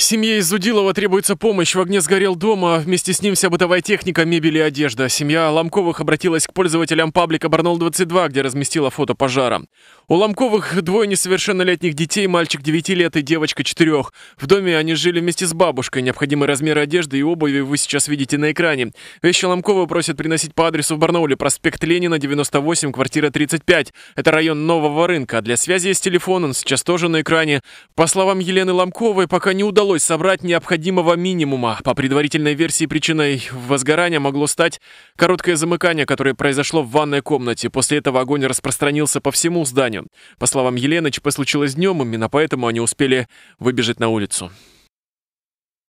Семье из Зудилова требуется помощь. В огне сгорел дом, а вместе с ним вся бытовая техника, мебель и одежда. Семья Ломковых обратилась к пользователям паблика «Барнол-22», где разместила фото пожара. У Ломковых двое несовершеннолетних детей, мальчик 9 лет и девочка 4. В доме они жили вместе с бабушкой. Необходимые размеры одежды и обуви вы сейчас видите на экране. Вещи Ломкова просят приносить по адресу в Барнауле, проспект Ленина, 98, квартира 35. Это район Нового рынка. Для связи есть телефон, он сейчас тоже на экране. По словам Елены Ломковой, пока не удалось удалось собрать необходимого минимума. По предварительной версии причиной возгорания могло стать короткое замыкание, которое произошло в ванной комнате. После этого огонь распространился по всему зданию. По словам Елены, ЧП случилось днем, именно поэтому они успели выбежать на улицу.